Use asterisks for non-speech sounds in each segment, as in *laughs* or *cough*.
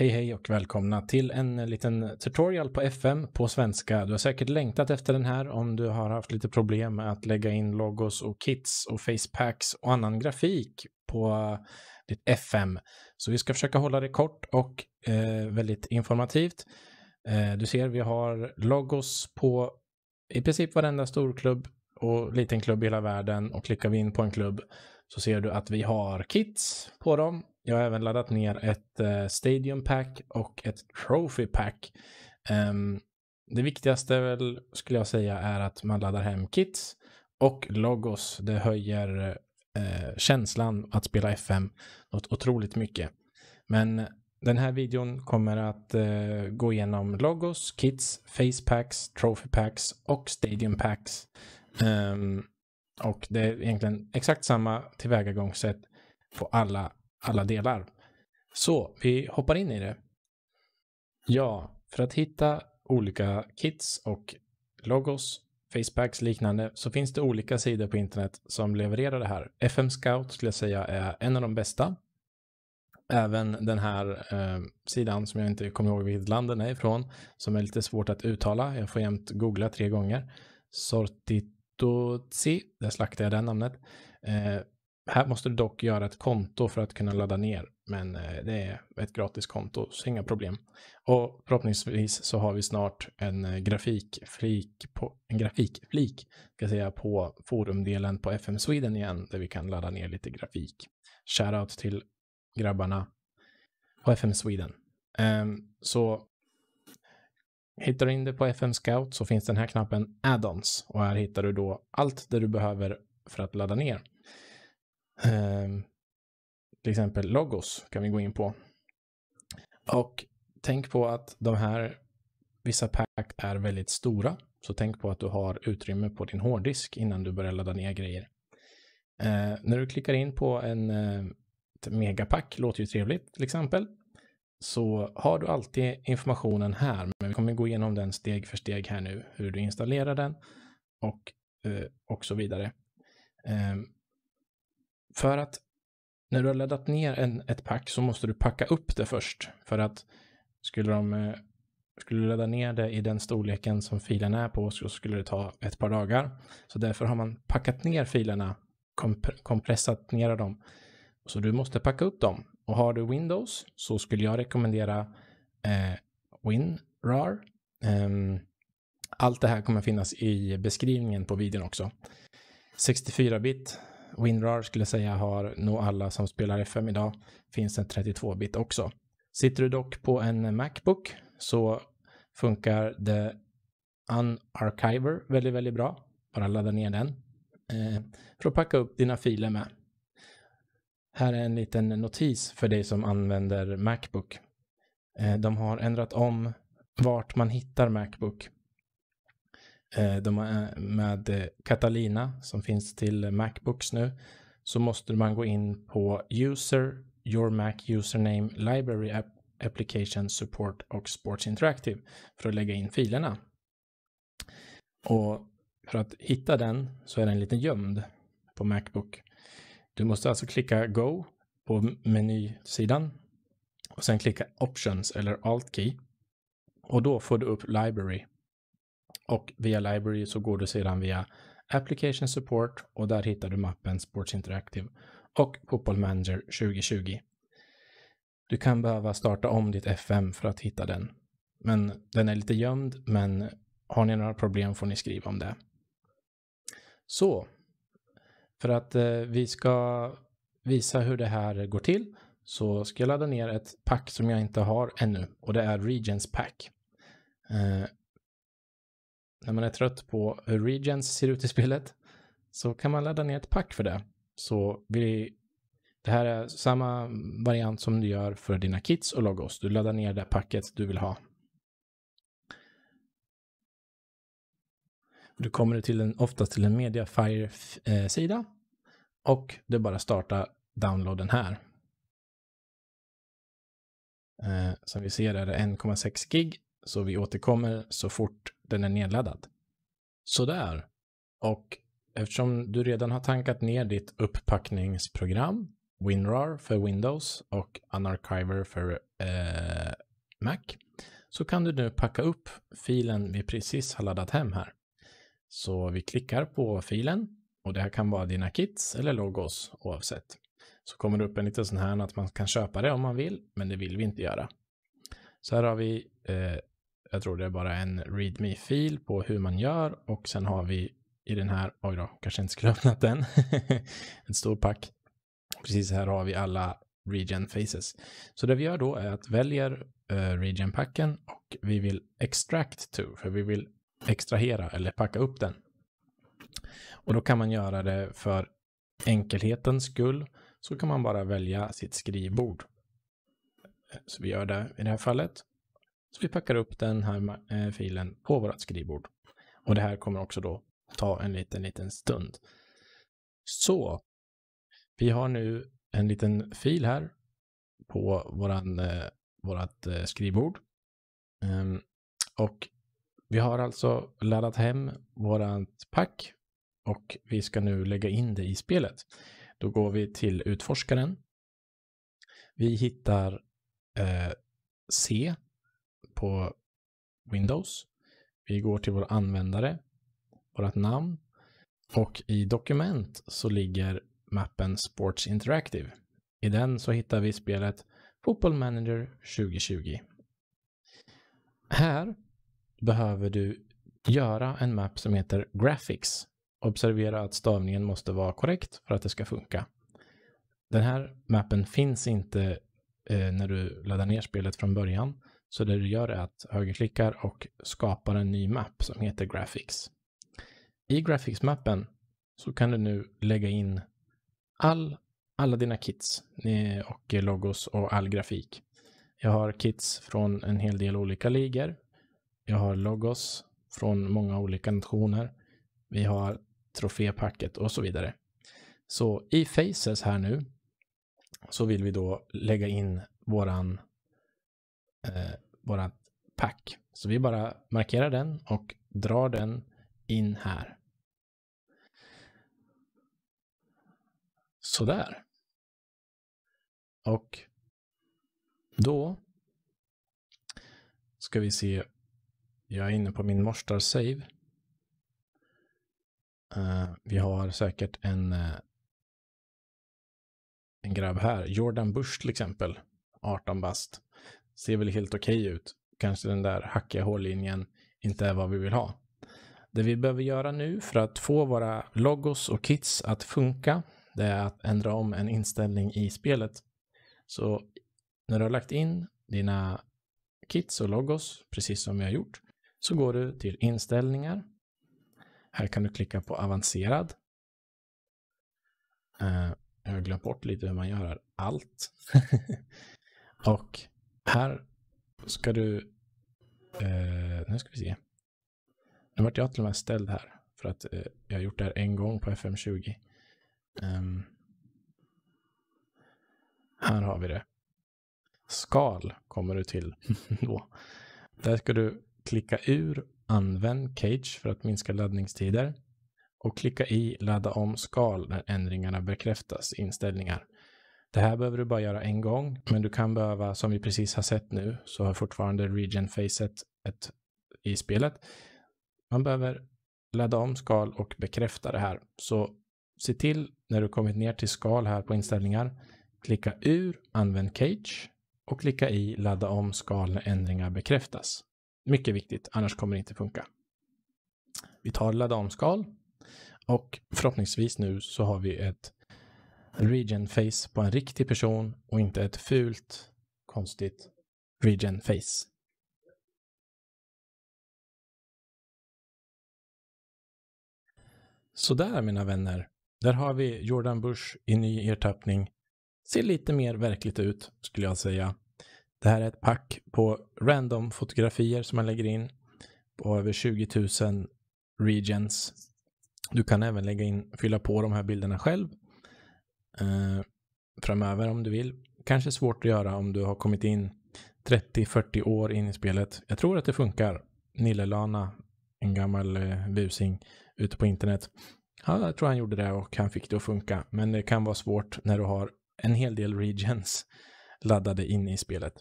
Hej hej och välkomna till en liten tutorial på FM på svenska. Du har säkert längtat efter den här om du har haft lite problem med att lägga in logos och kits och facepacks och annan grafik på ditt FM. Så vi ska försöka hålla det kort och eh, väldigt informativt. Eh, du ser, vi har logos på i princip varenda stor klubb och liten klubb i hela världen och klickar vi in på en klubb så ser du att vi har kits på dem jag har även laddat ner ett eh, Stadium Pack och ett Trophy Pack. Um, det viktigaste väl, skulle jag säga är att man laddar hem kits och logos. Det höjer eh, känslan att spela FM något otroligt mycket. Men den här videon kommer att eh, gå igenom logos, kits, facepacks, trophy packs och stadiumpacks. Um, ehm, och det är egentligen exakt samma tillvägagångssätt på alla alla delar. Så vi hoppar in i det. Ja, för att hitta olika kits och logos, facepacks liknande så finns det olika sidor på internet som levererar det här. FM Scout skulle jag säga är en av de bästa. Även den här eh, sidan som jag inte kommer ihåg vilket land den är ifrån som är lite svårt att uttala. Jag får jämt googla tre gånger. Sortitozi. där slaktade jag det namnet. Eh, här måste du dock göra ett konto för att kunna ladda ner, men eh, det är ett gratis konto, så inga problem. Och förhoppningsvis så har vi snart en eh, grafikflik på, en grafikflik, ska säga, på forumdelen på FM Sweden igen, där vi kan ladda ner lite grafik. Shoutout till grabbarna på FM Sweden. Um, så hittar du in det på FM Scout så finns den här knappen Addons och här hittar du då allt det du behöver för att ladda ner. Ehm, till exempel logos kan vi gå in på. Och tänk på att de här, vissa pack är väldigt stora. Så tänk på att du har utrymme på din hårddisk innan du börjar ladda ner grejer. Eh, när du klickar in på en eh, megapack, låter ju trevligt till exempel, så har du alltid informationen här. Men vi kommer gå igenom den steg för steg här nu, hur du installerar den och, eh, och så vidare. Ehm, för att när du har laddat ner en, ett pack så måste du packa upp det först. För att skulle, de, eh, skulle du ladda ner det i den storleken som filen är på så skulle det ta ett par dagar. Så därför har man packat ner filerna, komp kompressat ner dem. Så du måste packa upp dem. Och har du Windows så skulle jag rekommendera eh, WinRAR. Eh, allt det här kommer finnas i beskrivningen på videon också. 64-bit WinRAR skulle jag säga har nog alla som spelar FM idag. Finns en 32-bit också. Sitter du dock på en Macbook så funkar The Unarchiver väldigt, väldigt bra. Bara ladda ner den eh, för att packa upp dina filer med. Här är en liten notis för dig som använder Macbook. Eh, de har ändrat om vart man hittar Macbook. Eh, de, eh, med eh, Catalina som finns till Macbooks nu så måste man gå in på User, Your Mac Username, Library App, Application Support och Sports Interactive för att lägga in filerna. Och för att hitta den så är den lite gömd på Macbook. Du måste alltså klicka Go på menysidan och sen klicka Options eller Alt Key. Och då får du upp Library och via Library så går du sedan via Application Support och där hittar du mappen Sports Interactive och Football Manager 2020. Du kan behöva starta om ditt FM för att hitta den. Men den är lite gömd, men har ni några problem får ni skriva om det. Så, för att eh, vi ska visa hur det här går till så ska jag ladda ner ett pack som jag inte har ännu och det är Regents Pack. Eh, när man är trött på hur Regens ser ut i spelet så kan man ladda ner ett pack för det. Så vi, det här är samma variant som du gör för dina kits och logos. Du laddar ner det packet du vill ha. Du kommer till en, oftast till en Mediafire-sida eh, och det är bara starta downloaden här. Eh, som vi ser är det 1,6 gig så vi återkommer så fort den är nedladdad. Sådär. Och eftersom du redan har tankat ner ditt upppackningsprogram, WinRAR för Windows och Unarchiver för eh, Mac, så kan du nu packa upp filen vi precis har laddat hem här. Så vi klickar på filen och det här kan vara dina kits eller logos oavsett. Så kommer det upp en liten sån här att man kan köpa det om man vill, men det vill vi inte göra. Så här har vi eh, jag tror det är bara en readme-fil på hur man gör och sen har vi i den här, oj då, kanske inte skulle öppnat den, *laughs* en stor pack. Precis här har vi alla regen faces. Så det vi gör då är att väljer eh, regen packen och vi vill extract to, för vi vill extrahera eller packa upp den. Och då kan man göra det för enkelhetens skull så kan man bara välja sitt skrivbord. Så vi gör det i det här fallet. Så vi packar upp den här eh, filen på vårt skrivbord. Och det här kommer också då ta en liten, liten stund. Så vi har nu en liten fil här på våran, eh, vårat eh, skrivbord. Ehm, och vi har alltså laddat hem vårat pack och vi ska nu lägga in det i spelet. Då går vi till utforskaren. Vi hittar C på Windows. Vi går till vår användare, vårt namn och i dokument så ligger mappen Sports Interactive. I den så hittar vi spelet Football Manager 2020. Här behöver du göra en mapp som heter Graphics. Observera att stavningen måste vara korrekt för att det ska funka. Den här mappen finns inte eh, när du laddar ner spelet från början. Så det du gör är att högerklickar och skapar en ny mapp som heter Graphics. I Graphics-mappen så kan du nu lägga in all, alla dina kits eh, och logos och all grafik. Jag har kits från en hel del olika ligor. Jag har logos från många olika nationer. Vi har trofépacket och så vidare. Så i Faces här nu så vill vi då lägga in våran eh, vårat pack. Så vi bara markerar den och drar den in här. Sådär. Och då ska vi se. Jag är inne på min morstar save. Uh, vi har säkert en, uh, en grabb här. Jordan Bush till exempel. 18 bast ser väl helt okej okay ut. Kanske den där hackiga hållinjen inte är vad vi vill ha. Det vi behöver göra nu för att få våra logos och kits att funka, det är att ändra om en inställning i spelet. Så när du har lagt in dina kits och logos, precis som vi har gjort, så går du till inställningar. Här kan du klicka på avancerad. Eh, jag har glömt bort lite hur man gör Allt. *laughs* och här ska du... Eh, nu ska vi se. Nu vart jag till och med ställd här för att eh, jag har gjort det här en gång på FM20. Um, ehm, här har vi det. Skal kommer du till *laughs* då. Där ska du klicka ur Använd Cage för att minska laddningstider och klicka i Ladda om skal när ändringarna bekräftas, inställningar. Det här behöver du bara göra en gång, men du kan behöva, som vi precis har sett nu, så har fortfarande region-facet ett, i spelet. Man behöver ladda om skal och bekräfta det här. Så se till när du kommit ner till skal här på inställningar, klicka ur använd cage och klicka i ladda om skal när ändringar bekräftas. Mycket viktigt, annars kommer det inte funka. Vi tar ladda om skal och förhoppningsvis nu så har vi ett regen face på en riktig person och inte ett fult, konstigt regen face. Sådär mina vänner, där har vi Jordan Bush i ny ertappning. Ser lite mer verkligt ut skulle jag säga. Det här är ett pack på random fotografier som man lägger in på över 20 000 regions. Du kan även lägga in, fylla på de här bilderna själv eh, framöver om du vill. Kanske svårt att göra om du har kommit in 30-40 år in i spelet. Jag tror att det funkar. Nille-Lana, en gammal eh, busing ute på internet. Ja, jag tror han gjorde det och han fick det att funka. Men det kan vara svårt när du har en hel del regions laddade in i spelet.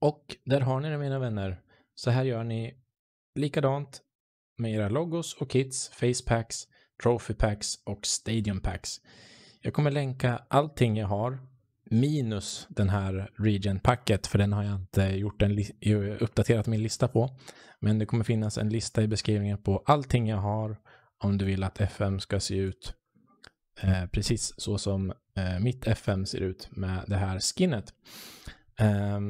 Och där har ni det mina vänner. Så här gör ni likadant med era logos och kits, facepacks, trophy packs och stadium packs. Jag kommer länka allting jag har minus den här region packet för den har jag inte gjort en uppdaterat min lista på. Men det kommer finnas en lista i beskrivningen på allting jag har om du vill att FM ska se ut eh, precis så som eh, mitt FM ser ut med det här skinnet. Eh,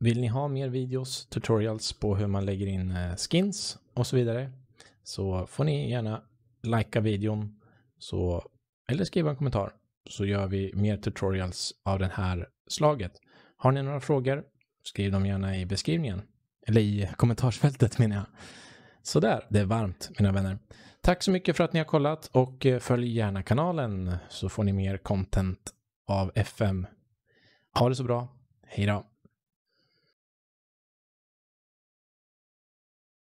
vill ni ha mer videos, tutorials på hur man lägger in eh, skins och så vidare så får ni gärna likea videon så, eller skriva en kommentar så gör vi mer tutorials av det här slaget. Har ni några frågor, skriv dem gärna i beskrivningen. Eller i kommentarsfältet menar jag. Sådär, det är varmt mina vänner. Tack så mycket för att ni har kollat och eh, följ gärna kanalen så får ni mer content av FM. Ha det så bra. Hej då.